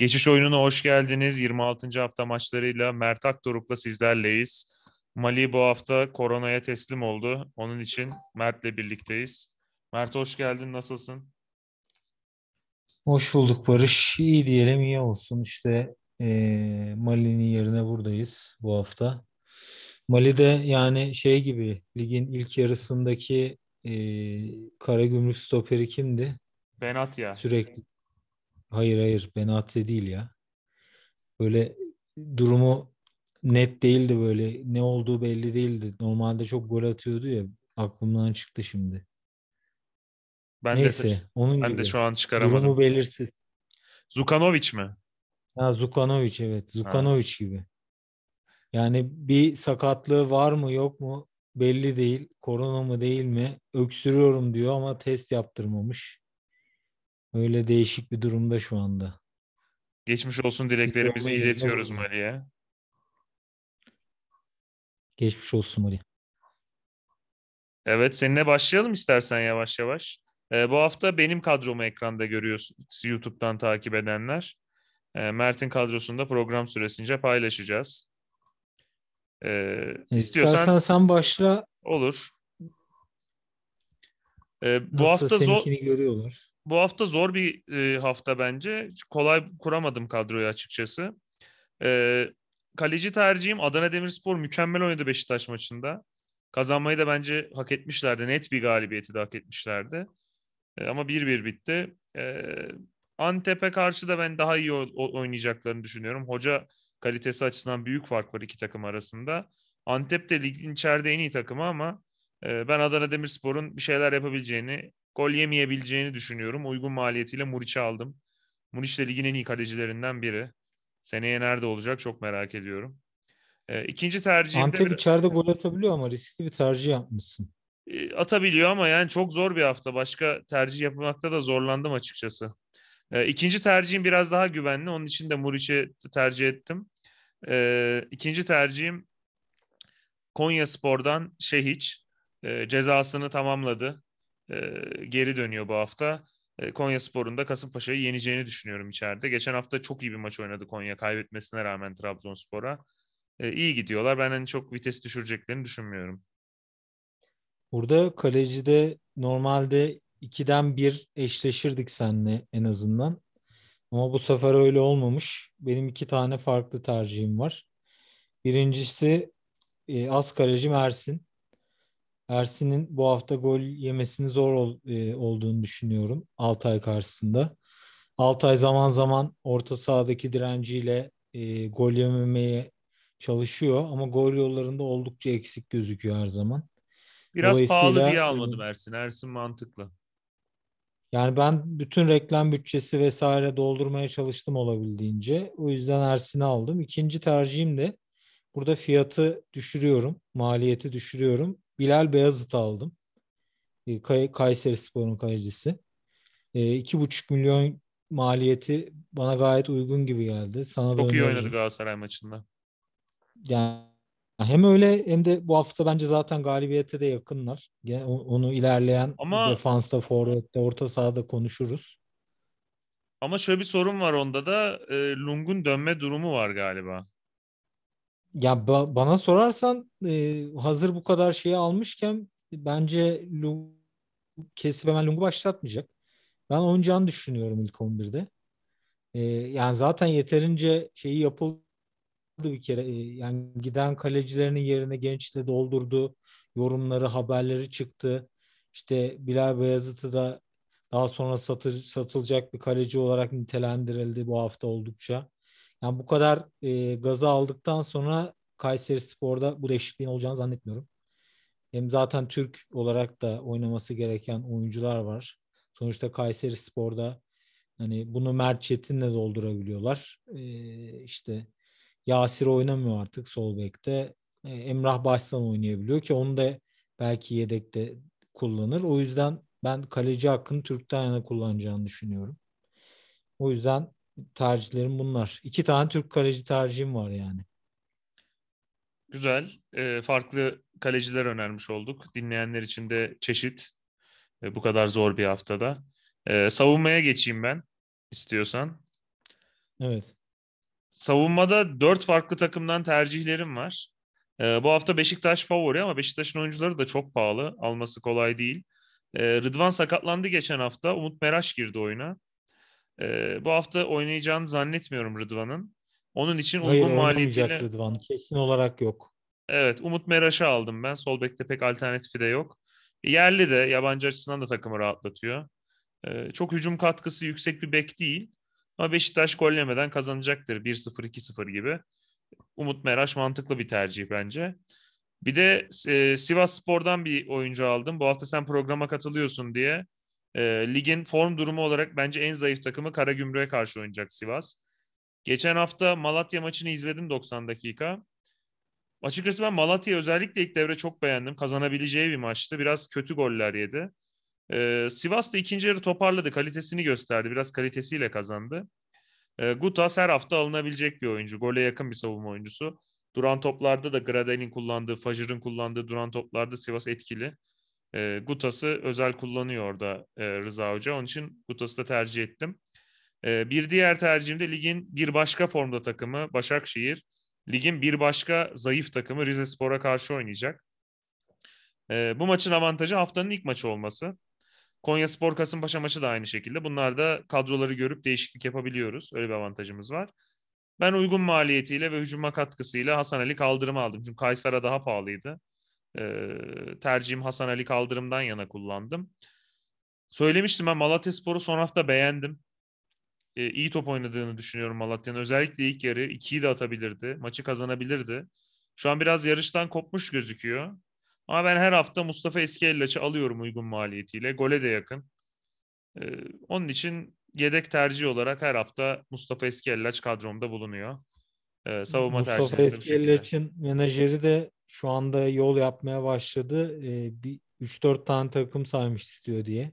Geçiş oyununa hoş geldiniz. 26. hafta maçlarıyla Mert Aktoruk'la sizlerleyiz. Mali bu hafta koronaya teslim oldu. Onun için Mert'le birlikteyiz. Mert hoş geldin. Nasılsın? Hoş bulduk Barış. İyi diyelim iyi olsun. İşte e, Mali'nin yerine buradayız bu hafta. Mali de yani şey gibi ligin ilk yarısındaki e, Karagümrük stoperi kimdi? Benat ya. Sürekli Hayır hayır Benatia değil ya. Böyle durumu net değildi böyle. Ne olduğu belli değildi. Normalde çok gol atıyordu ya. Aklımdan çıktı şimdi. Ben Neyse, de, onun ben gibi. de şu an çıkaramadım. Durumu belirsiz. Zukanovic mi? Ha Zukanovic evet. Zukanovic ha. gibi. Yani bir sakatlığı var mı yok mu belli değil. Korona mı değil mi? Öksürüyorum diyor ama test yaptırmamış. Öyle değişik bir durumda şu anda. Geçmiş olsun dileklerimizi iletiyoruz Mali'ye. Geçmiş olsun Mali. Evet seninle başlayalım istersen yavaş yavaş. Ee, bu hafta benim kadromu ekranda görüyorsunuz YouTube'dan takip edenler. Ee, Mert'in kadrosunu da program süresince paylaşacağız. Ee, e, istiyorsan sen başla. Olur. Ee, bu Nasıl hafta zor görüyorlar bu hafta zor bir e, hafta bence. Kolay kuramadım kadroyu açıkçası. E, kaleci tercihim Adana Demirspor mükemmel oynadı Beşiktaş maçında. Kazanmayı da bence hak etmişlerdi. Net bir galibiyeti de hak etmişlerdi. E, ama 1-1 bitti. E, Antep'e karşı da ben daha iyi oynayacaklarını düşünüyorum. Hoca kalitesi açısından büyük fark var iki takım arasında. Antep de ligin içeride en iyi takımı ama e, ben Adana Demirspor'un bir şeyler yapabileceğini Gol yemeyebileceğini düşünüyorum. Uygun maliyetiyle Muriç'i aldım. Muriç de ligin en iyi kalecilerinden biri. Seneye nerede olacak çok merak ediyorum. E, ikinci tercihim Antep de... içeride gol atabiliyor ama riskli bir tercih yapmışsın. E, atabiliyor ama yani çok zor bir hafta. Başka tercih yapmakta da zorlandım açıkçası. E, ikinci tercihim biraz daha güvenli. Onun için de Muriç'i tercih ettim. E, ikinci tercihim Konya Spor'dan Şehiç. E, cezasını tamamladı. E, geri dönüyor bu hafta. E, Konya Spor'un da Kasımpaşa'yı yeneceğini düşünüyorum içeride. Geçen hafta çok iyi bir maç oynadı Konya kaybetmesine rağmen Trabzonspor'a. E, iyi gidiyorlar. Ben hani çok vites düşüreceklerini düşünmüyorum. Burada kalecide normalde 2'den 1 eşleşirdik seninle en azından. Ama bu sefer öyle olmamış. Benim iki tane farklı tercihim var. Birincisi e, az kaleci Mersin. Ersin'in bu hafta gol yemesini zor ol, e, olduğunu düşünüyorum Altay karşısında. Altay zaman zaman orta sahadaki direnciyle e, gol yememeye çalışıyor ama gol yollarında oldukça eksik gözüküyor her zaman. Biraz pahalı diye e, almadım Ersin. Ersin mantıklı. Yani ben bütün reklam bütçesi vesaire doldurmaya çalıştım olabildiğince. O yüzden Ersin'i aldım. İkinci tercihim de burada fiyatı düşürüyorum, maliyeti düşürüyorum. Bilal Beyazıt'ı aldım. Ee, Kayseri Spor'un kalecisi. E, buçuk milyon maliyeti bana gayet uygun gibi geldi. Sana Çok iyi oynadı Galatasaray maçında. Yani hem öyle hem de bu hafta bence zaten galibiyete de yakınlar. onu ilerleyen Ama... defansta, forvette, orta sahada konuşuruz. Ama şöyle bir sorun var onda da ee, Lung'un dönme durumu var galiba. Ya ba- bana sorarsan e, hazır bu kadar şeyi almışken bence Lu kesip hemen Lung'u başlatmayacak. Ben oynayacağını düşünüyorum ilk 11'de. E, yani zaten yeterince şeyi yapıldı bir kere. E, yani giden kalecilerinin yerine gençle doldurdu. Yorumları, haberleri çıktı. İşte Bilal Beyazıt'ı da daha sonra satı, satılacak bir kaleci olarak nitelendirildi bu hafta oldukça. Yani bu kadar e, gaza aldıktan sonra Kayseri Spor'da bu değişikliğin olacağını zannetmiyorum. Hem zaten Türk olarak da oynaması gereken oyuncular var. Sonuçta Kayseri Spor'da hani bunu Mert Çetin'le doldurabiliyorlar. Ee, işte Yasir oynamıyor artık sol bekte. Ee, Emrah Başsan oynayabiliyor ki onu da belki yedekte kullanır. O yüzden ben kaleci hakkını Türk'ten yana kullanacağını düşünüyorum. O yüzden tercihlerim bunlar. İki tane Türk kaleci tercihim var yani. Güzel. E, farklı kaleciler önermiş olduk. Dinleyenler için de çeşit e, bu kadar zor bir haftada. E, savunmaya geçeyim ben istiyorsan. Evet. Savunmada dört farklı takımdan tercihlerim var. E, bu hafta Beşiktaş favori ama Beşiktaş'ın oyuncuları da çok pahalı. Alması kolay değil. E, Rıdvan sakatlandı geçen hafta. Umut Meraş girdi oyuna. E, bu hafta oynayacağını zannetmiyorum Rıdvan'ın. Onun için Hayır, uygun maliyetiyle... Rıdvan. Kesin olarak yok. Evet. Umut Meraş'ı aldım ben. Sol bekte pek alternatifi de yok. Yerli de yabancı açısından da takımı rahatlatıyor. E, çok hücum katkısı yüksek bir bek değil. Ama Beşiktaş gollemeden kazanacaktır 1-0-2-0 gibi. Umut Meraş mantıklı bir tercih bence. Bir de e, Sivas Spor'dan bir oyuncu aldım. Bu hafta sen programa katılıyorsun diye e, ligin form durumu olarak bence en zayıf takımı Karagümrük'e karşı oynayacak Sivas. Geçen hafta Malatya maçını izledim 90 dakika. Açıkçası ben Malatya özellikle ilk devre çok beğendim. Kazanabileceği bir maçtı. Biraz kötü goller yedi. Ee, Sivas da ikinci yarı toparladı. Kalitesini gösterdi. Biraz kalitesiyle kazandı. Ee, Gutas her hafta alınabilecek bir oyuncu. Gole yakın bir savunma oyuncusu. Duran toplarda da Graden'in kullandığı, Fajr'ın kullandığı duran toplarda Sivas etkili. E, Gutas'ı özel kullanıyor orada e, Rıza Hoca. Onun için Gutas'ı da tercih ettim. E, bir diğer tercihim de ligin bir başka formda takımı Başakşehir. Ligin bir başka zayıf takımı Rize Spor'a karşı oynayacak. E, bu maçın avantajı haftanın ilk maçı olması. Konya Spor Kasımpaşa maçı da aynı şekilde. Bunlar da kadroları görüp değişiklik yapabiliyoruz. Öyle bir avantajımız var. Ben uygun maliyetiyle ve hücuma katkısıyla Hasan Ali kaldırımı aldım. Çünkü Kaysar'a daha pahalıydı. E, tercihim Hasan Ali Kaldırım'dan yana kullandım. Söylemiştim ben Malatya Spor'u son hafta beğendim. E, iyi top oynadığını düşünüyorum Malatya'nın. Özellikle ilk yarı 2'yi de atabilirdi. Maçı kazanabilirdi. Şu an biraz yarıştan kopmuş gözüküyor. Ama ben her hafta Mustafa Eskiyelaç'ı alıyorum uygun maliyetiyle. Gole de yakın. Ee, onun için yedek tercih olarak her hafta Mustafa Eskiyelaç kadromda bulunuyor. Ee, savunma Mustafa Eskiyelaç'ın menajeri de şu anda yol yapmaya başladı. E, bir 3-4 tane takım saymış istiyor diye.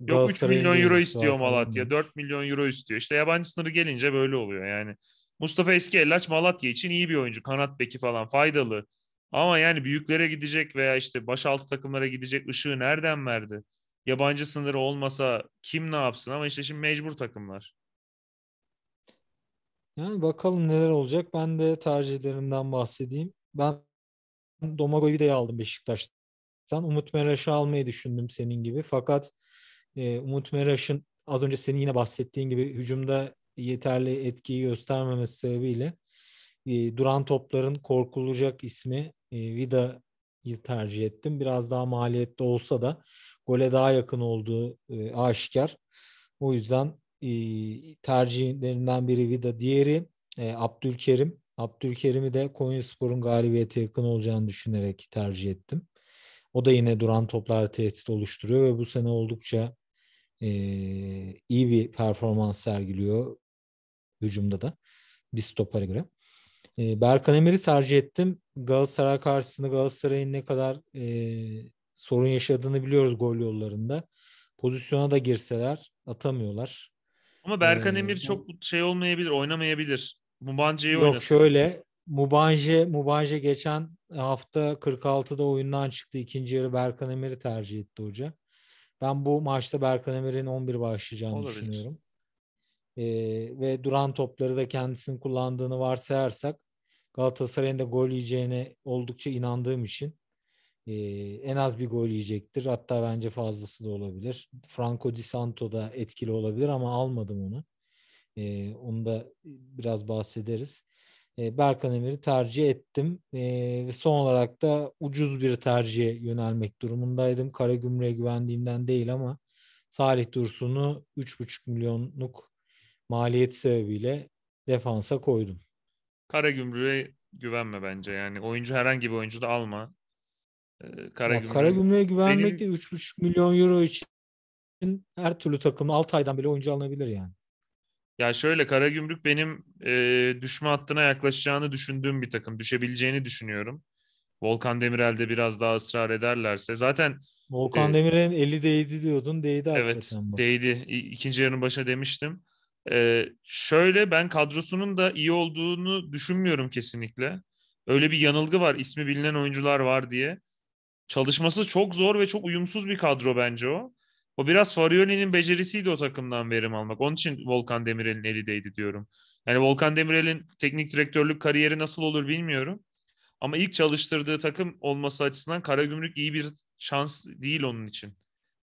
Yok 3 milyon euro istiyor Malatya. 4 milyon euro istiyor. İşte yabancı sınırı gelince böyle oluyor yani. Mustafa Eski Ellaç Malatya için iyi bir oyuncu. Kanat beki falan faydalı. Ama yani büyüklere gidecek veya işte baş altı takımlara gidecek ışığı nereden verdi? Yabancı sınırı olmasa kim ne yapsın? Ama işte şimdi mecbur takımlar. Yani bakalım neler olacak. Ben de tercihlerimden bahsedeyim. Ben Domagoj'u aldım Beşiktaş'tan. Umut Meraş'ı almayı düşündüm senin gibi. Fakat e, Umut Meraş'ın az önce senin yine bahsettiğin gibi hücumda yeterli etkiyi göstermemesi sebebiyle e, duran topların korkulacak ismi e, Vida'yı tercih ettim. Biraz daha maliyetli olsa da gole daha yakın olduğu e, aşikar. O yüzden e, tercihlerinden biri Vida, diğeri e, Abdülkerim. Abdülkerim'i de Konyaspor'un galibiyete yakın olacağını düşünerek tercih ettim. O da yine duran toplar tehdit oluşturuyor ve bu sene oldukça e, iyi bir performans sergiliyor hücumda da bir stopara göre. E, Berkan Emir'i tercih ettim. Galatasaray karşısında Galatasaray'ın ne kadar e, sorun yaşadığını biliyoruz gol yollarında. Pozisyona da girseler atamıyorlar. Ama Berkan ee, Emir çok şey olmayabilir, oynamayabilir. Mubanje'yi Yok oynatıyor. şöyle Mubanje, Mubanje geçen hafta 46'da oyundan çıktı. İkinci yarı Berkan Emir'i tercih etti hoca. Ben bu maçta Berkan Emir'in 11 başlayacağını Olabilir. düşünüyorum. Ee, ve duran topları da kendisinin kullandığını varsayarsak Galatasaray'ın da gol yiyeceğine oldukça inandığım için e, en az bir gol yiyecektir. Hatta bence fazlası da olabilir. Franco Di Santo da etkili olabilir ama almadım onu. E, onu da e, biraz bahsederiz. E, Berkan Emir'i tercih ettim. E, ve son olarak da ucuz bir tercihe yönelmek durumundaydım. Karagümrük'e güvendiğimden değil ama Salih Dursun'u 3,5 milyonluk maliyet sebebiyle defansa koydum. Karagümrük'e güvenme bence. Yani oyuncu herhangi bir oyuncu da alma. Ee, Karagümrük'e Karagümrük güvenmek benim... de 3,5 milyon euro için her türlü takım 6 aydan bile oyuncu alınabilir yani. Ya şöyle Karagümrük benim e, düşme hattına yaklaşacağını düşündüğüm bir takım. Düşebileceğini düşünüyorum. Volkan Demirel'de biraz daha ısrar ederlerse. Zaten Volkan e, Demirel'in eli değdi diyordun. Değdi Evet bu. değdi. İkinci yarının başına demiştim. E, şöyle ben kadrosunun da iyi olduğunu düşünmüyorum kesinlikle. Öyle bir yanılgı var ismi bilinen oyuncular var diye. Çalışması çok zor ve çok uyumsuz bir kadro bence o. O biraz Farioli'nin becerisiydi o takımdan verim almak. Onun için Volkan Demirel'in eli değdi diyorum. Yani Volkan Demirel'in teknik direktörlük kariyeri nasıl olur bilmiyorum. Ama ilk çalıştırdığı takım olması açısından Karagümrük iyi bir şans değil onun için.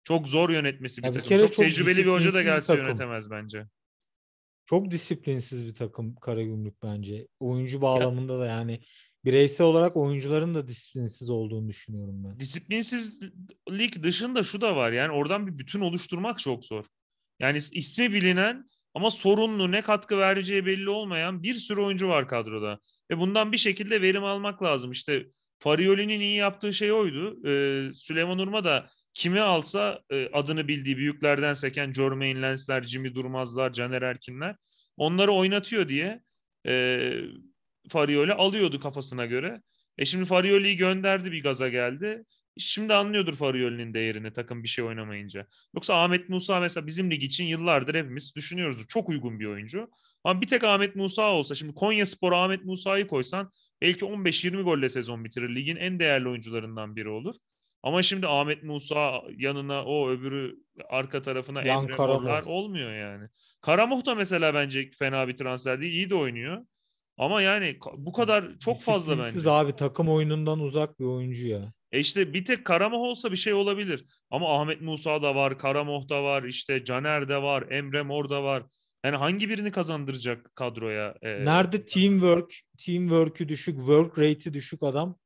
Çok zor yönetmesi bir ya takım. Bir çok, çok tecrübeli bir hoca da gelse takım. yönetemez bence. Çok disiplinsiz bir takım Karagümrük bence. Oyuncu bağlamında ya. da yani bireysel olarak oyuncuların da disiplinsiz olduğunu düşünüyorum ben. Disiplinsiz lig dışında şu da var yani oradan bir bütün oluşturmak çok zor. Yani ismi bilinen ama sorunlu ne katkı vereceği belli olmayan bir sürü oyuncu var kadroda. Ve bundan bir şekilde verim almak lazım. İşte Farioli'nin iyi yaptığı şey oydu. Ee, Süleyman Urma da kimi alsa e, adını bildiği büyüklerden seken Jermaine Lensler, Jimmy Durmazlar, Caner Erkinler onları oynatıyor diye e, Farioli alıyordu kafasına göre. E şimdi Farioli'yi gönderdi bir gaza geldi şimdi anlıyordur Farioli'nin değerini takım bir şey oynamayınca. Yoksa Ahmet Musa mesela bizim lig için yıllardır hepimiz düşünüyoruz. Çok uygun bir oyuncu. Ama bir tek Ahmet Musa olsa şimdi Konya Spor'a Ahmet Musa'yı koysan belki 15-20 golle sezon bitirir. Ligin en değerli oyuncularından biri olur. Ama şimdi Ahmet Musa yanına o öbürü arka tarafına Yan Emre olmuyor yani. Karamuh da mesela bence fena bir transfer değil. İyi de oynuyor. Ama yani bu kadar çok fazla Siz, abi takım oyunundan uzak bir oyuncu ya. E işte bir tek Karamoh olsa bir şey olabilir. Ama Ahmet Musa da var, Karamoh da var, işte Caner de var, Emre Mor da var. Yani hangi birini kazandıracak kadroya? E, Nerede teamwork, teamwork'ü düşük, work rate'i düşük adam?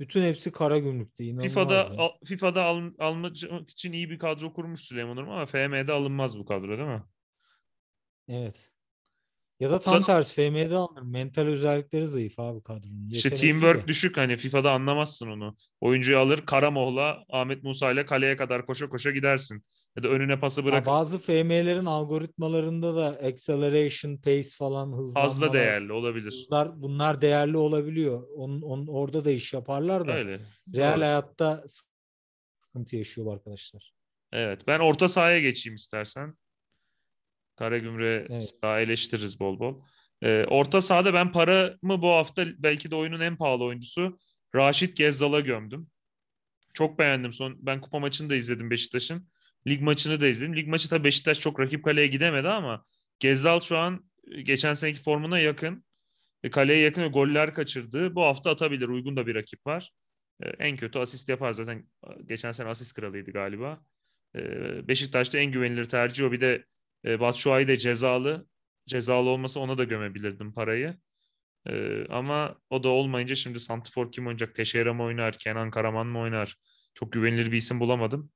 Bütün hepsi kara gümrükte. İnanılmaz FIFA'da al, FIFA'da al, almak için iyi bir kadro kurmuş Süleyman Urma ama FM'de alınmaz bu kadro değil mi? Evet. Ya da tam tersi FM'de alınır. Mental özellikleri zayıf abi kadronun. İşte teamwork de. düşük hani FIFA'da anlamazsın onu. Oyuncuyu alır Karamoğlu'la Ahmet Musa ile kaleye kadar koşa koşa gidersin. Ya da önüne pası bırakır. Ya bazı FM'lerin algoritmalarında da acceleration, pace falan hızlanma. Fazla değerli olabilir. Bunlar, bunlar değerli olabiliyor. Onun, onun, orada da iş yaparlar da. Öyle. Real Doğru. hayatta sıkıntı yaşıyor arkadaşlar. Evet ben orta sahaya geçeyim istersen. Karagümre evet. daha eleştiririz bol bol. E, orta sahada ben para mı bu hafta belki de oyunun en pahalı oyuncusu Raşit Gezzal'a gömdüm. Çok beğendim. Son ben kupa maçını da izledim Beşiktaş'ın. Lig maçını da izledim. Lig maçı tabii Beşiktaş çok rakip kaleye gidemedi ama Gezzal şu an e, geçen seneki formuna yakın. E, kaleye yakın ve goller kaçırdı. Bu hafta atabilir. Uygun da bir rakip var. E, en kötü asist yapar zaten. Geçen sene asist kralıydı galiba. Beşiktaş'ta en güvenilir tercih o. Bir de e, Batshuayi de cezalı. Cezalı olmasa ona da gömebilirdim parayı. E, ama o da olmayınca şimdi Santifor kim oynayacak? Teşehir'e mi oynar? Kenan Karaman mı oynar? Çok güvenilir bir isim bulamadım.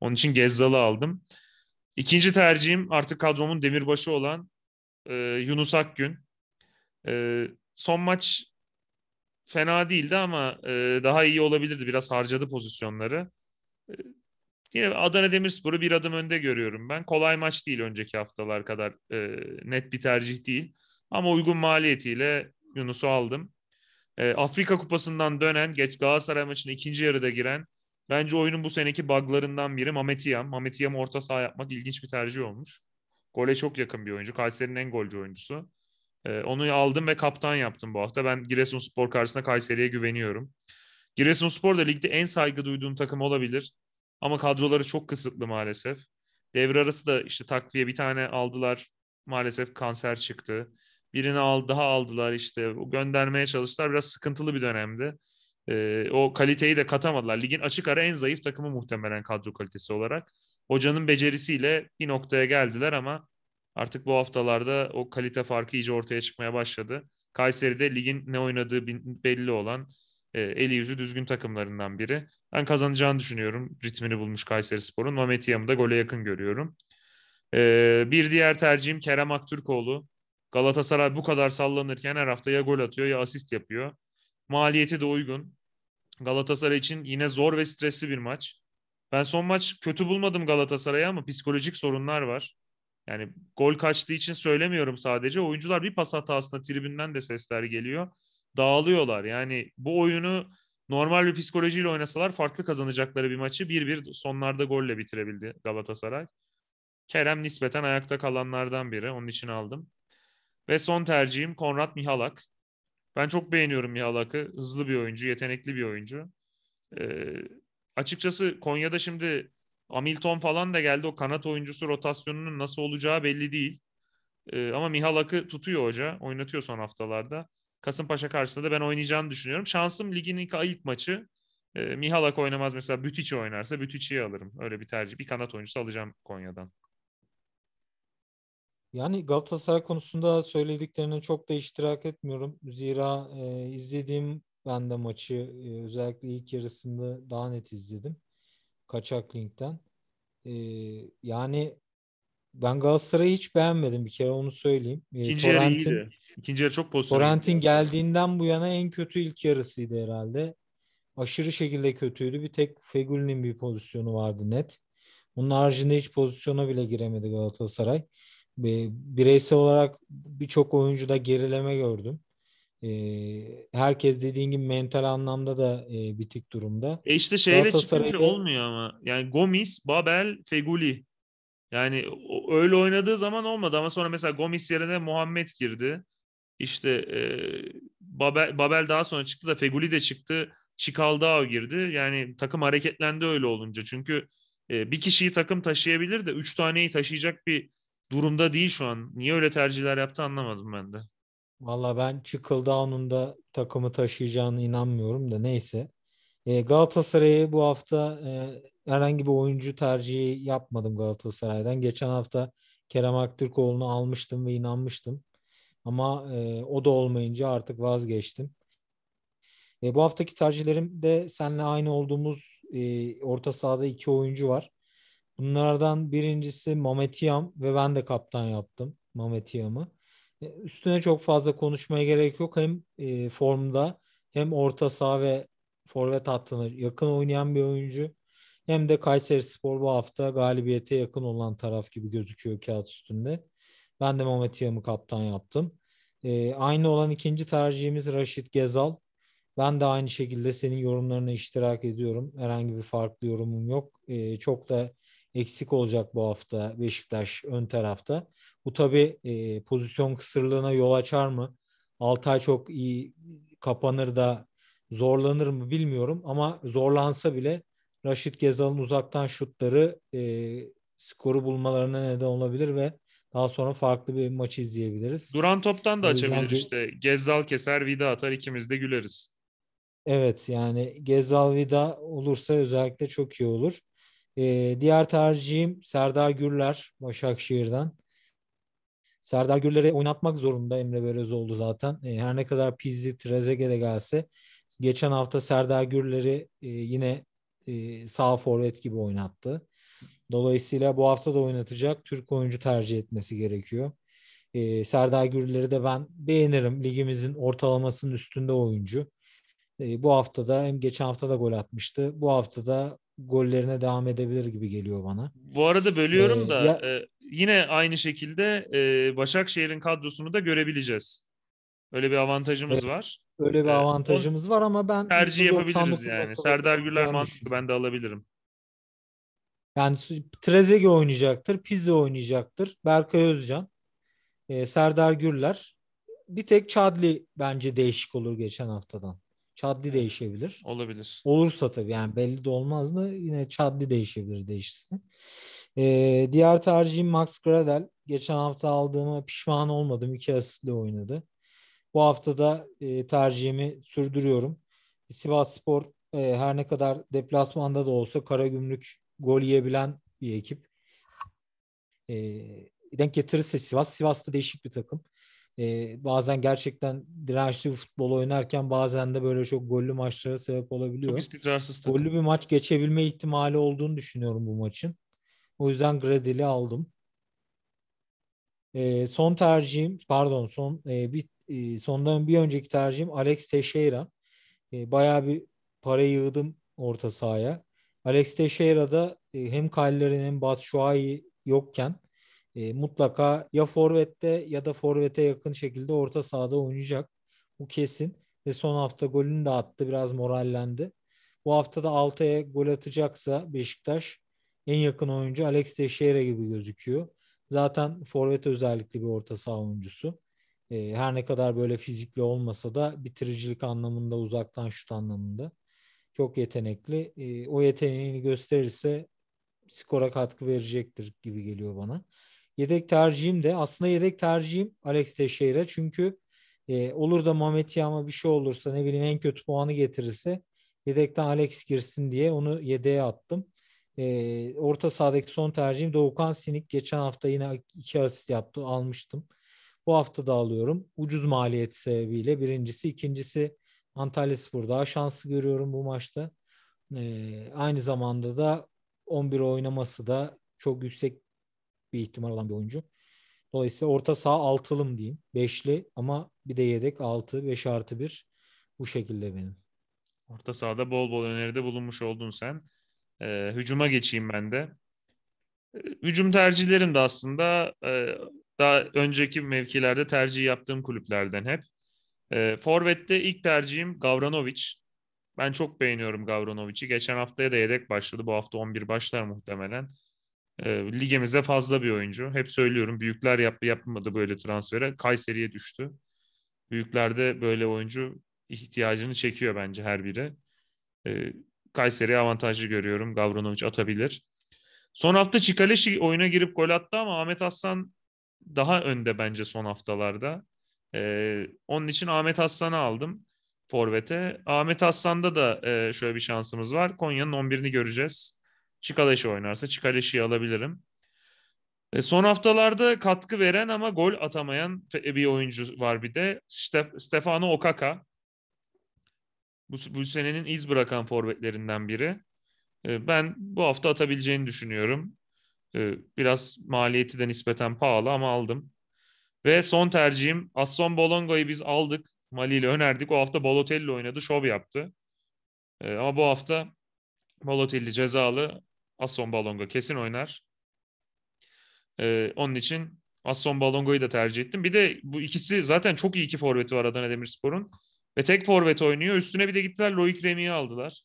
Onun için Gezzal'ı aldım. İkinci tercihim artık kadromun demirbaşı olan e, Yunus Akgün. E, son maç fena değildi ama e, daha iyi olabilirdi. Biraz harcadı pozisyonları. E, Yine Adana Demirspor'u bir adım önde görüyorum ben. Kolay maç değil önceki haftalar kadar e, net bir tercih değil. Ama uygun maliyetiyle Yunus'u aldım. E, Afrika Kupası'ndan dönen, geç Galatasaray maçını ikinci yarıda giren bence oyunun bu seneki buglarından biri Mametiyam. Mametiyam orta saha yapmak ilginç bir tercih olmuş. Gole çok yakın bir oyuncu. Kayseri'nin en golcü oyuncusu. E, onu aldım ve kaptan yaptım bu hafta. Ben Giresunspor karşısında Kayseri'ye güveniyorum. Giresunspor da ligde en saygı duyduğum takım olabilir. Ama kadroları çok kısıtlı maalesef. Devre arası da işte takviye bir tane aldılar. Maalesef kanser çıktı. Birini al, daha aldılar işte. O göndermeye çalıştılar. Biraz sıkıntılı bir dönemdi. E, o kaliteyi de katamadılar. Ligin açık ara en zayıf takımı muhtemelen kadro kalitesi olarak. Hocanın becerisiyle bir noktaya geldiler ama artık bu haftalarda o kalite farkı iyice ortaya çıkmaya başladı. Kayseri'de ligin ne oynadığı belli olan e, eli yüzü düzgün takımlarından biri. Ben kazanacağını düşünüyorum. Ritmini bulmuş Kayseri Spor'un. Mehmet Yam'ı da gole yakın görüyorum. E, bir diğer tercihim Kerem Aktürkoğlu. Galatasaray bu kadar sallanırken her hafta ya gol atıyor ya asist yapıyor. Maliyeti de uygun. Galatasaray için yine zor ve stresli bir maç. Ben son maç kötü bulmadım Galatasaray'a ama psikolojik sorunlar var. Yani gol kaçtığı için söylemiyorum sadece. Oyuncular bir pas hatasında tribünden de sesler geliyor dağılıyorlar. Yani bu oyunu normal bir psikolojiyle oynasalar farklı kazanacakları bir maçı 1-1 sonlarda golle bitirebildi Galatasaray. Kerem nispeten ayakta kalanlardan biri. Onun için aldım. Ve son tercihim Konrad Mihalak. Ben çok beğeniyorum Mihalak'ı. Hızlı bir oyuncu, yetenekli bir oyuncu. Ee, açıkçası Konya'da şimdi Hamilton falan da geldi. O kanat oyuncusu rotasyonunun nasıl olacağı belli değil. Ee, ama Mihalak'ı tutuyor hoca. Oynatıyor son haftalarda. Kasımpaşa karşısında da ben oynayacağını düşünüyorum. Şansım ligin ilk, ilk maçı. E, Mihalak oynamaz mesela Bütiçi oynarsa Bütiçi'yi alırım. Öyle bir tercih. Bir kanat oyuncusu alacağım Konya'dan. Yani Galatasaray konusunda söylediklerine çok da iştirak etmiyorum. Zira e, izlediğim ben de maçı e, özellikle ilk yarısında daha net izledim. Kaçak linkten. E, yani ben Galatasaray'ı hiç beğenmedim bir kere onu söyleyeyim. E, İkinci yarı iyiydi. İkinci yarı çok pozitif. Torrent'in geldiğinden bu yana en kötü ilk yarısıydı herhalde. Aşırı şekilde kötüydü. Bir tek Fegül'ün bir pozisyonu vardı net. Onun haricinde hiç pozisyona bile giremedi Galatasaray. Bireysel olarak birçok oyuncuda gerileme gördüm. Ee, herkes dediğin gibi mental anlamda da e, bitik durumda. E işte şeyle çıkınca şey olmuyor ama. Yani Gomis, Babel, Feguli. Yani öyle oynadığı zaman olmadı ama sonra mesela Gomis yerine Muhammed girdi. İşte e, Babel, Babel daha sonra çıktı da Feguli de çıktı. Çikaldao girdi. Yani takım hareketlendi öyle olunca. Çünkü e, bir kişiyi takım taşıyabilir de üç taneyi taşıyacak bir durumda değil şu an. Niye öyle tercihler yaptı anlamadım ben de. Valla ben Çikıldao'nun da takımı taşıyacağını inanmıyorum da neyse. E, Galatasaray'ı bu hafta e, herhangi bir oyuncu tercihi yapmadım Galatasaray'dan. Geçen hafta Kerem Aktürkoğlu'nu almıştım ve inanmıştım. Ama e, o da olmayınca artık vazgeçtim. E, bu haftaki tercihlerimde seninle aynı olduğumuz e, orta sahada iki oyuncu var. Bunlardan birincisi Mametiyam ve ben de kaptan yaptım Mametiyam'ı. E, üstüne çok fazla konuşmaya gerek yok. Hem e, formda hem orta saha ve forvet hattına yakın oynayan bir oyuncu. Hem de Kayseri Spor bu hafta galibiyete yakın olan taraf gibi gözüküyor kağıt üstünde. Ben de Mehmet Yam'ı kaptan yaptım. E, aynı olan ikinci tercihimiz Raşit Gezal. Ben de aynı şekilde senin yorumlarına iştirak ediyorum. Herhangi bir farklı yorumum yok. E, çok da eksik olacak bu hafta Beşiktaş ön tarafta. Bu tabii e, pozisyon kısırlığına yol açar mı? Altay çok iyi kapanır da zorlanır mı bilmiyorum ama zorlansa bile Raşit Gezal'ın uzaktan şutları e, skoru bulmalarına neden olabilir ve daha sonra farklı bir maçı izleyebiliriz. Duran toptan da açabilir bir... işte. Gezzal keser, vida atar ikimiz de güleriz. Evet yani Gezzal vida olursa özellikle çok iyi olur. Ee, diğer tercihim Serdar Gürler Başakşehir'den. Serdar Gürler'i oynatmak zorunda Emre Belözoğlu zaten. E, her ne kadar Pizzi, Trezege gelse. Geçen hafta Serdar Gürler'i e, yine e, sağ forvet gibi oynattı. Dolayısıyla bu hafta da oynatacak Türk oyuncu tercih etmesi gerekiyor. E, Serdar Gürler'i de ben beğenirim. Ligimizin ortalamasının üstünde oyuncu. E, bu da hem geçen hafta da gol atmıştı. Bu hafta da gollerine devam edebilir gibi geliyor bana. Bu arada bölüyorum ee, da ya, e, yine aynı şekilde e, Başakşehir'in kadrosunu da görebileceğiz. Öyle bir avantajımız evet, var. Öyle bir e, avantajımız ee, var ama ben tercih yapabiliriz yani. Serdar Gürler mantıklı ben de alabilirim. Yani Trezege oynayacaktır, Pizzi oynayacaktır, Berkay Özcan, e, Serdar Gürler. Bir tek Çadli bence değişik olur geçen haftadan. Çadli evet. değişebilir. Olabilir. Olursa tabii yani belli de olmaz da yine Çadli değişebilir değişirse. Ee, diğer tercihim Max Gradel. Geçen hafta aldığıma pişman olmadım. İki asistle oynadı. Bu haftada e, tercihimi sürdürüyorum. Sivas Spor e, her ne kadar deplasmanda da olsa Karagümrük gol yiyebilen bir ekip. E, denk getirirse Sivas. Sivas da değişik bir takım. E, bazen gerçekten dirençli futbol oynarken bazen de böyle çok gollü maçlara sebep olabiliyor. Çok istikrarsız tabii. Gollü bir maç geçebilme ihtimali olduğunu düşünüyorum bu maçın. O yüzden Gradil'i aldım. E, son tercihim pardon son e, bir e, sondan bir önceki tercihim Alex Teixeira. E, bayağı bir para yığdım orta sahaya. Alex Teixeira'da e, hem Kyle'lerin hem Batshuayi yokken e, mutlaka ya forvette ya da forvete yakın şekilde orta sahada oynayacak. Bu kesin. Ve son hafta golünü de attı. Biraz morallendi. Bu hafta da Altay'a gol atacaksa Beşiktaş en yakın oyuncu Alex Teixeira gibi gözüküyor. Zaten forvet özellikli bir orta saha oyuncusu. E, her ne kadar böyle fizikli olmasa da bitiricilik anlamında uzaktan şut anlamında. Çok yetenekli. E, o yeteneğini gösterirse skora katkı verecektir gibi geliyor bana. Yedek tercihim de aslında yedek tercihim Alex Teixeira çünkü e, olur da Mehmet ama bir şey olursa ne bileyim en kötü puanı getirirse yedekten Alex girsin diye onu yedeğe attım. E, orta sahadaki son tercihim Doğukan Sinik. Geçen hafta yine iki asist yaptı almıştım. Bu hafta da alıyorum. Ucuz maliyet sebebiyle birincisi. ikincisi Antalya Spor daha şanslı görüyorum bu maçta. Ee, aynı zamanda da 11 oynaması da çok yüksek bir ihtimal olan bir oyuncu. Dolayısıyla orta saha altılım diyeyim. Beşli ama bir de yedek altı, beş artı bir. Bu şekilde benim. Orta sahada bol bol öneride bulunmuş oldun sen. Ee, hücuma geçeyim ben de. Ee, hücum tercihlerim de aslında e, daha önceki mevkilerde tercih yaptığım kulüplerden hep. E, Forvet'te ilk tercihim Gavranovic. Ben çok beğeniyorum Gavranovic'i. Geçen haftaya da yedek başladı. Bu hafta 11 başlar muhtemelen. E, ligimizde fazla bir oyuncu. Hep söylüyorum büyükler yap, yapmadı böyle transfere. Kayseri'ye düştü. Büyüklerde böyle oyuncu ihtiyacını çekiyor bence her biri. E, Kayseri'ye avantajlı görüyorum. Gavranovic atabilir. Son hafta Çikaleşi oyuna girip gol attı ama Ahmet Aslan daha önde bence son haftalarda. Ee, onun için Ahmet Aslan'ı aldım Forvet'e. Ahmet Aslan'da da e, şöyle bir şansımız var. Konya'nın 11'ini göreceğiz. Çikaleşi oynarsa Çikaleşi'yi alabilirim. E, son haftalarda katkı veren ama gol atamayan bir oyuncu var bir de. Stef Stefano Okaka. Bu, bu senenin iz bırakan forvetlerinden biri. E, ben bu hafta atabileceğini düşünüyorum. E, biraz maliyeti de nispeten pahalı ama aldım. Ve son tercihim Asson Bolongo'yu biz aldık. Mali ile önerdik. O hafta Balotelli oynadı. Şov yaptı. Ee, ama bu hafta Balotelli cezalı. Asson Bolongo kesin oynar. Ee, onun için Asson Bolongo'yu da tercih ettim. Bir de bu ikisi zaten çok iyi iki forveti var Adana Demirspor'un. Ve tek forvet oynuyor. Üstüne bir de gittiler Loic Remy'yi aldılar.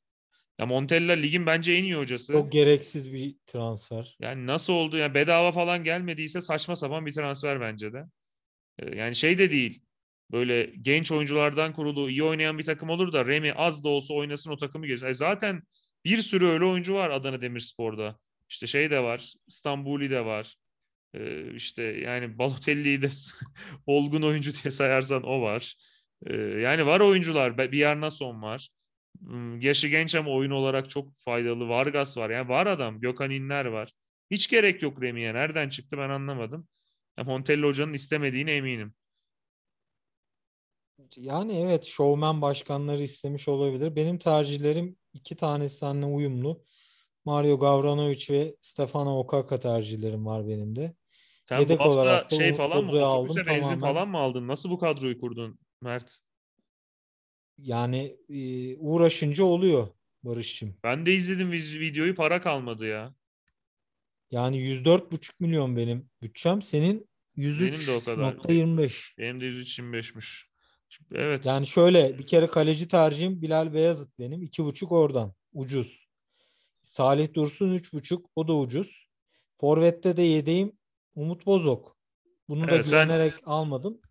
Ya Montella ligin bence en iyi hocası. Çok gereksiz bir transfer. Yani nasıl oldu? Yani bedava falan gelmediyse saçma sapan bir transfer bence de. Ee, yani şey de değil. Böyle genç oyunculardan kurulu iyi oynayan bir takım olur da Remy az da olsa oynasın o takımı gelir. E zaten bir sürü öyle oyuncu var Adana Demirspor'da. İşte şey de var. İstanbul'i de var. Ee, işte yani Balotelli'yi de olgun oyuncu diye sayarsan o var. Ee, yani var oyuncular. Bir Yarnason var. Hmm, yaşı genç ama oyun olarak çok faydalı. Vargas var. Yani var adam. Gökhan İnler var. Hiç gerek yok Remi'ye. Nereden çıktı ben anlamadım. Montelli Hoca'nın istemediğine eminim. Yani evet şovmen başkanları istemiş olabilir. Benim tercihlerim iki tanesi seninle uyumlu. Mario Gavranovic ve Stefano Okaka tercihlerim var benim de. Sen Yedek bu hafta olarak şey falan mı, aldım, benzin tamamen. falan mı aldın? Nasıl bu kadroyu kurdun Mert? Yani e, uğraşınca oluyor Barış'cığım. Ben de izledim videoyu para kalmadı ya. Yani 104,5 milyon benim bütçem. Senin 103.25. Benim de 103.25'miş. Evet. Yani şöyle bir kere kaleci tercihim Bilal Beyazıt benim. 2.5 oradan. Ucuz. Salih Dursun 3.5 o da ucuz. Forvet'te de yedeğim Umut Bozok. Bunu evet, da güvenerek sen... almadım.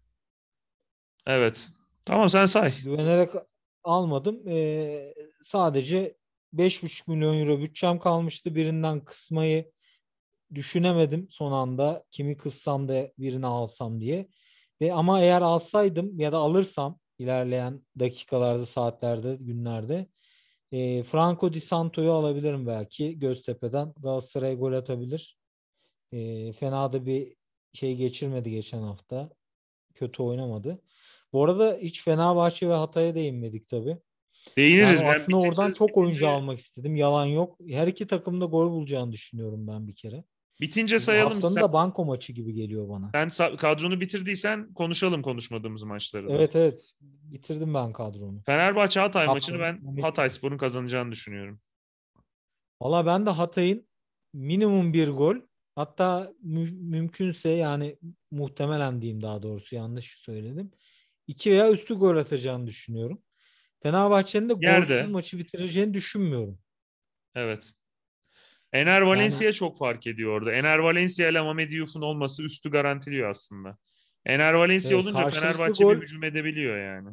Evet. Tamam sen say. Güvenerek almadım. Ee, sadece 5,5 milyon euro bütçem kalmıştı. Birinden kısmayı düşünemedim son anda kimi kıssam da birini alsam diye. Ve ama eğer alsaydım ya da alırsam ilerleyen dakikalarda, saatlerde, günlerde e, Franco Di Santo'yu alabilirim belki Göztepe'den. Galatasaray'a gol atabilir. E, fena da bir şey geçirmedi geçen hafta. Kötü oynamadı. Bu arada hiç Fenerbahçe ve Hatay'a değinmedik tabii. Değiniriz. Yani ben aslında oradan çok oyuncu almak istedim. Yalan yok. Her iki takımda gol bulacağını düşünüyorum ben bir kere. Bitince sayalım. Haftanın sen, da banko maçı gibi geliyor bana. Sen kadronu bitirdiysen konuşalım konuşmadığımız maçları. Da. Evet evet. Bitirdim ben kadronu. Fenerbahçe Hatay Hatay maçını ben bitirdim. Hatay Spor'un kazanacağını düşünüyorum. Valla ben de Hatay'ın minimum bir gol hatta mü- mümkünse yani muhtemelen diyeyim daha doğrusu yanlış söyledim. İki veya üstü gol atacağını düşünüyorum. Fenerbahçe'nin de Yerde. golsüz maçı bitireceğini düşünmüyorum. Evet. Ener Valencia yani... çok fark ediyor orada. Ener Valencia ile Mamedi Yuf'un olması üstü garantiliyor aslında. Ener Valencia evet, olunca Fenerbahçe gol... bir hücum edebiliyor yani.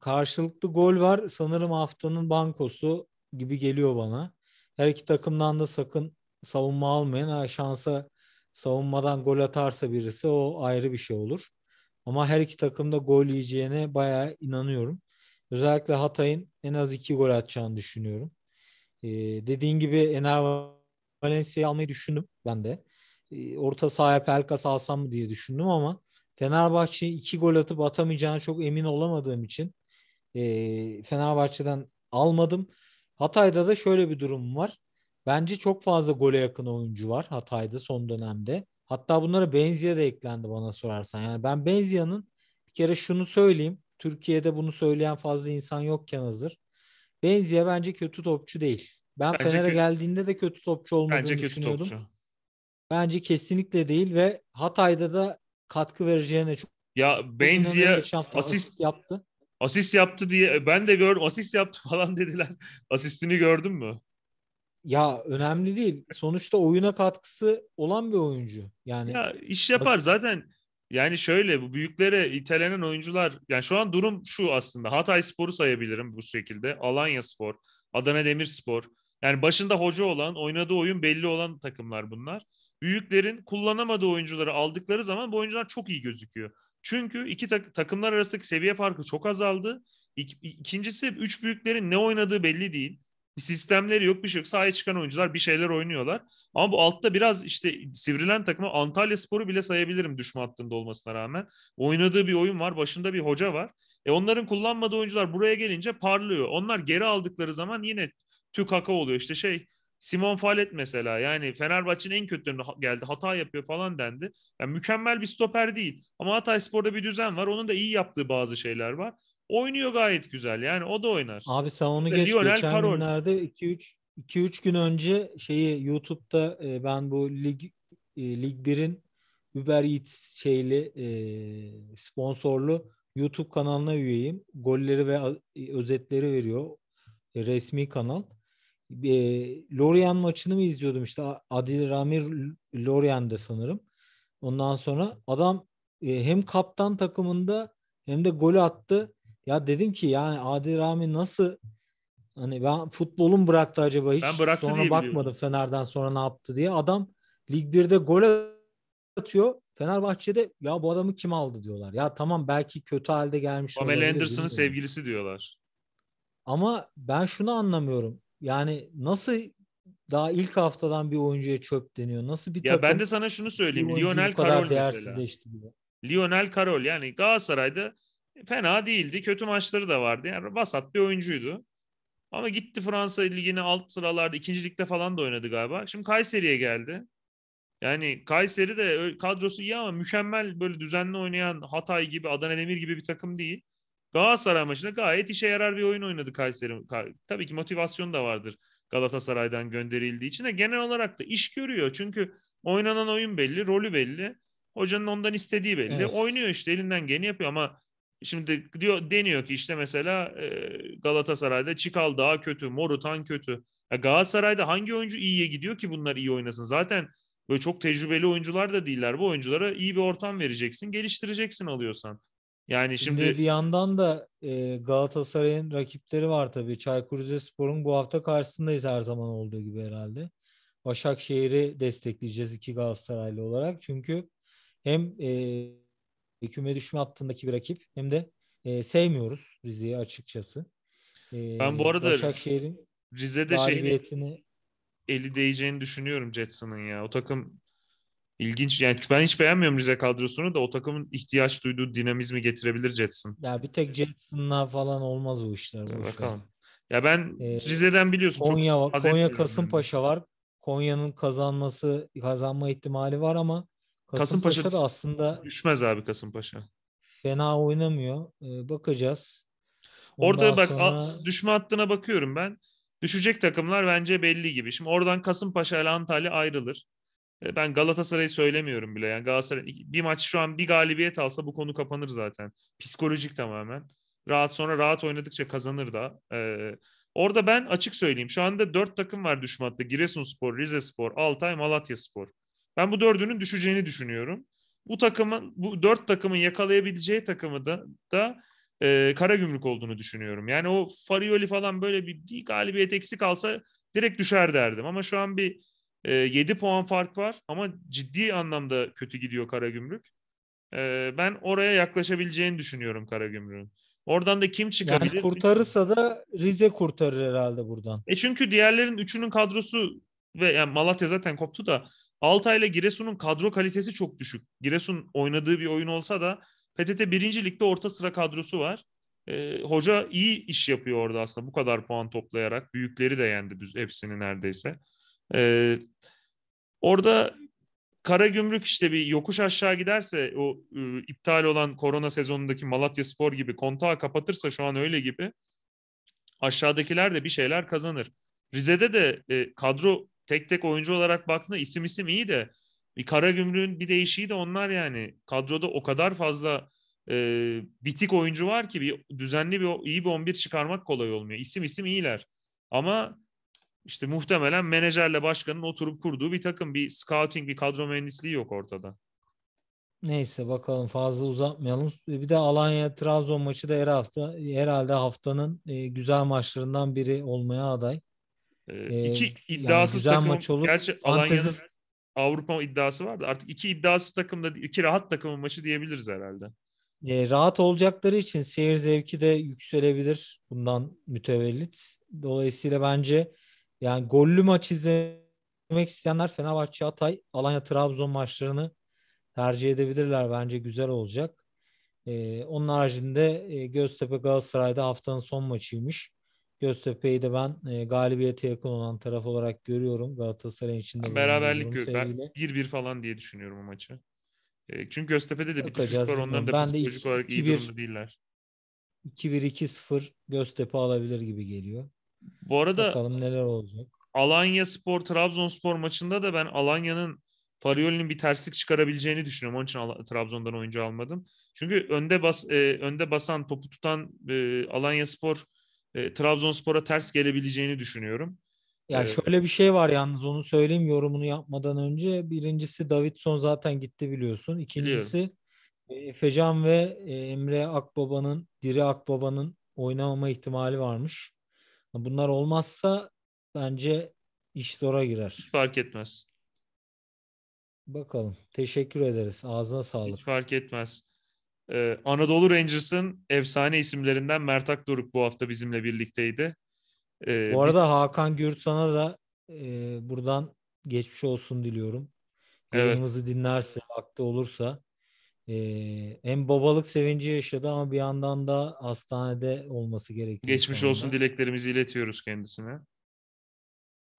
Karşılıklı gol var. Sanırım haftanın bankosu gibi geliyor bana. Her iki takımdan da sakın savunma almayın. Ha, şansa savunmadan gol atarsa birisi o ayrı bir şey olur. Ama her iki takımda gol yiyeceğine bayağı inanıyorum. Özellikle Hatay'ın en az iki gol atacağını düşünüyorum. E, dediğin gibi Ener Valencia'yı almayı düşündüm ben de. E, orta sahaya Pelkas alsam mı diye düşündüm ama Fenerbahçe iki gol atıp atamayacağına çok emin olamadığım için e, Fenerbahçe'den almadım. Hatay'da da şöyle bir durum var. Bence çok fazla gole yakın oyuncu var Hatay'da son dönemde. Hatta bunlara Benzia da eklendi bana sorarsan. Yani ben Benzia'nın bir kere şunu söyleyeyim. Türkiye'de bunu söyleyen fazla insan yokken hazır. Benzia bence kötü topçu değil. Ben bence Fener'e kö- geldiğinde de kötü topçu olmadığını bence kötü düşünüyordum. Topçu. Bence kesinlikle değil ve Hatay'da da katkı vereceğine çok ya Benzia asist, asist yaptı. Asist yaptı diye ben de gördüm asist yaptı falan dediler. Asistini gördün mü? Ya önemli değil. Sonuçta oyuna katkısı olan bir oyuncu. Yani ya iş yapar asist... zaten yani şöyle bu büyüklere itelenen oyuncular yani şu an durum şu aslında Hatay Spor'u sayabilirim bu şekilde. Alanya Spor, Adana Demirspor. Yani başında hoca olan, oynadığı oyun belli olan takımlar bunlar. Büyüklerin kullanamadığı oyuncuları aldıkları zaman bu oyuncular çok iyi gözüküyor. Çünkü iki tak- takımlar arasındaki seviye farkı çok azaldı. İk- ikincisi üç büyüklerin ne oynadığı belli değil sistemleri yok bir şey yok. Sahaya çıkan oyuncular bir şeyler oynuyorlar. Ama bu altta biraz işte sivrilen takımı Antalya Sporu bile sayabilirim düşme hattında olmasına rağmen. Oynadığı bir oyun var. Başında bir hoca var. E onların kullanmadığı oyuncular buraya gelince parlıyor. Onlar geri aldıkları zaman yine tükaka oluyor. İşte şey Simon Falet mesela yani Fenerbahçe'nin en kötülerine geldi hata yapıyor falan dendi. Yani mükemmel bir stoper değil ama Hatay Spor'da bir düzen var onun da iyi yaptığı bazı şeyler var oynuyor gayet güzel. Yani o da oynar. Abi sen onu geç. Lionel geçen Parol. günlerde 2-3 2-3 gün önce şeyi YouTube'da e, ben bu lig e, lig 1'in Uber Eats şeyli e, sponsorlu YouTube kanalına üyeyim. Golleri ve e, özetleri veriyor. E, resmi kanal. E, Lorient maçını mı izliyordum işte Adil Ramir de sanırım. Ondan sonra adam e, hem kaptan takımında hem de golü attı. Ya dedim ki yani Adil Rami nasıl hani ben futbolun bıraktı acaba hiç ben bıraktı sonra bakmadım biliyorum. Fener'den sonra ne yaptı diye. Adam Lig 1'de gol atıyor. Fenerbahçe'de ya bu adamı kim aldı diyorlar. Ya tamam belki kötü halde gelmiş. Pamela Anderson'ın sevgilisi diyorlar. Ama ben şunu anlamıyorum. Yani nasıl daha ilk haftadan bir oyuncuya çöp deniyor? Nasıl bir Ya ben de sana şunu söyleyeyim. Lionel Carol mesela. Lionel Carol yani Galatasaray'da fena değildi. Kötü maçları da vardı. Yani vasat bir oyuncuydu. Ama gitti Fransa Ligi'ne alt sıralarda, ikinci ligde falan da oynadı galiba. Şimdi Kayseri'ye geldi. Yani Kayseri de kadrosu iyi ama mükemmel böyle düzenli oynayan Hatay gibi, Adana Demir gibi bir takım değil. Galatasaray maçında gayet işe yarar bir oyun oynadı Kayseri. Tabii ki motivasyon da vardır Galatasaray'dan gönderildiği için de genel olarak da iş görüyor. Çünkü oynanan oyun belli, rolü belli. Hocanın ondan istediği belli. Evet. Oynuyor işte elinden geleni yapıyor ama Şimdi diyor deniyor ki işte mesela e, Galatasaray'da Çikal daha kötü, Morutan kötü. Ya Galatasaray'da hangi oyuncu iyiye gidiyor ki bunlar iyi oynasın? Zaten böyle çok tecrübeli oyuncular da değiller. Bu oyunculara iyi bir ortam vereceksin, geliştireceksin alıyorsan. Yani şimdi, şimdi bir yandan da e, Galatasaray'ın rakipleri var tabii. Çaykur Rizespor'un bu hafta karşısındayız her zaman olduğu gibi herhalde. Başakşehir'i destekleyeceğiz iki Galatasaraylı olarak. Çünkü hem e, e, küme düşme hattındaki bir rakip. Hem de e, sevmiyoruz Rize'yi açıkçası. E, ben bu arada Başakşehir'in Rize'de galibiyetini eli değeceğini düşünüyorum Jetson'ın ya. O takım ilginç. Yani ben hiç beğenmiyorum Rize kadrosunu da o takımın ihtiyaç duyduğu dinamizmi getirebilir Jetson. Ya bir tek Jetson'la falan olmaz o işler. bu bakalım. Işler. Ya ben ee, Rize'den biliyorsun Konya, çok Konya Kasımpaşa yani. var. Konya'nın kazanması kazanma ihtimali var ama Kasımpaşa, Kasımpaşa da aslında düşmez abi Kasımpaşa. Fena oynamıyor. Ee, bakacağız. Ondan Orada bak sonra... at, düşme hattına bakıyorum ben. Düşecek takımlar bence belli gibi. Şimdi oradan Kasımpaşa ile Antalya ayrılır. Ee, ben Galatasaray'ı söylemiyorum bile. Yani Galatasaray bir maç şu an bir galibiyet alsa bu konu kapanır zaten. Psikolojik tamamen. Rahat sonra rahat oynadıkça kazanır da. Ee, orada ben açık söyleyeyim. Şu anda dört takım var düşmatta. Giresunspor, Rizespor, Altay, Malatyaspor. Ben bu dördünün düşeceğini düşünüyorum. Bu takımın, bu dört takımın yakalayabileceği takımı da, da e, kara gümrük olduğunu düşünüyorum. Yani o Farioli falan böyle bir, bir galibiyet eksik alsa direkt düşer derdim. Ama şu an bir e, 7 puan fark var ama ciddi anlamda kötü gidiyor kara gümrük. E, ben oraya yaklaşabileceğini düşünüyorum kara gümrüğün. Oradan da kim çıkabilir? Yani kurtarırsa da Rize kurtarır herhalde buradan. E çünkü diğerlerin üçünün kadrosu ve yani Malatya zaten koptu da Altay ile Giresun'un kadro kalitesi çok düşük. Giresun oynadığı bir oyun olsa da PTT 1. Lig'de orta sıra kadrosu var. E, hoca iyi iş yapıyor orada aslında bu kadar puan toplayarak. Büyükleri de yendi düz hepsini neredeyse. E, orada Kara Gümrük işte bir yokuş aşağı giderse o e, iptal olan korona sezonundaki Malatya Spor gibi kontağı kapatırsa şu an öyle gibi aşağıdakiler de bir şeyler kazanır. Rize'de de e, kadro tek tek oyuncu olarak baktığında isim isim iyi de bir kara gümrüğün bir değişiği de onlar yani. Kadroda o kadar fazla e, bitik oyuncu var ki bir düzenli bir iyi bir 11 çıkarmak kolay olmuyor. İsim isim iyiler. Ama işte muhtemelen menajerle başkanın oturup kurduğu bir takım bir scouting, bir kadro mühendisliği yok ortada. Neyse bakalım fazla uzatmayalım. E, bir de Alanya Trabzon maçı da her hafta herhalde haftanın e, güzel maçlarından biri olmaya aday. Ee, ee, iki iddiasız yani takım. Maç olur. Gerçi Fantezi... Avrupa iddiası vardı. Artık iki iddiasız takım da iki rahat takımın maçı diyebiliriz herhalde. E, rahat olacakları için seyir zevki de yükselebilir bundan mütevellit. Dolayısıyla bence yani gollü maç izlemek isteyenler Fenerbahçe, Hatay, Alanya, Trabzon maçlarını tercih edebilirler. Bence güzel olacak. E, onun haricinde e, Göztepe Galatasaray'da haftanın son maçıymış. Göztepe'yi de ben e, galibiyete yakın olan taraf olarak görüyorum. Galatasaray'ın içinde. Beraberlik gör. Ben 1-1 falan diye düşünüyorum o maçı. E, çünkü Göztepe'de de bir düşüş var. Onlar da ben psikolojik de olarak iyi durumda değiller. 2-1-2-0 Göztepe alabilir gibi geliyor. Bu arada bakalım neler olacak. Alanya Spor Trabzonspor maçında da ben Alanya'nın Farioli'nin bir terslik çıkarabileceğini düşünüyorum. Onun için Trabzon'dan oyuncu almadım. Çünkü önde bas e, önde basan, topu tutan e, Alanya Spor e, Trabzonspor'a ters gelebileceğini düşünüyorum. Ya evet. şöyle bir şey var yalnız onu söyleyeyim yorumunu yapmadan önce. Birincisi Davidson zaten gitti biliyorsun. İkincisi Biliyoruz. E, Efecan ve e, Emre Akbaba'nın, Diri Akbaba'nın oynamama ihtimali varmış. Bunlar olmazsa bence iş zora girer. Fark etmez. Bakalım. Teşekkür ederiz. Ağzına sağlık. Hiç fark etmez. Ee, Anadolu Rangers'ın efsane isimlerinden Mert Akdoruk bu hafta bizimle birlikteydi. Ee, bu arada bir... Hakan Gürt sana da e, buradan geçmiş olsun diliyorum. Evet. Yayınımızı dinlerse, vakti olursa. E, hem babalık sevinci yaşadı ama bir yandan da hastanede olması gerekiyor. Geçmiş olsun dileklerimizi iletiyoruz kendisine.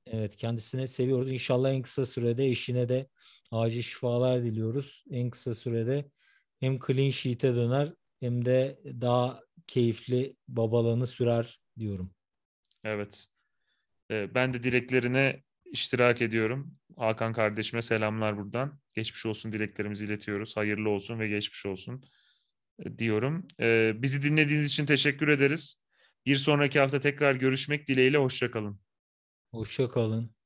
Evet kendisine seviyoruz. İnşallah en kısa sürede eşine de acil şifalar diliyoruz. En kısa sürede hem clean sheet'e döner hem de daha keyifli babalığını sürer diyorum. Evet. Ee, ben de dileklerine iştirak ediyorum. Hakan kardeşime selamlar buradan. Geçmiş olsun dileklerimizi iletiyoruz. Hayırlı olsun ve geçmiş olsun e, diyorum. Ee, bizi dinlediğiniz için teşekkür ederiz. Bir sonraki hafta tekrar görüşmek dileğiyle. Hoşçakalın. Hoşçakalın.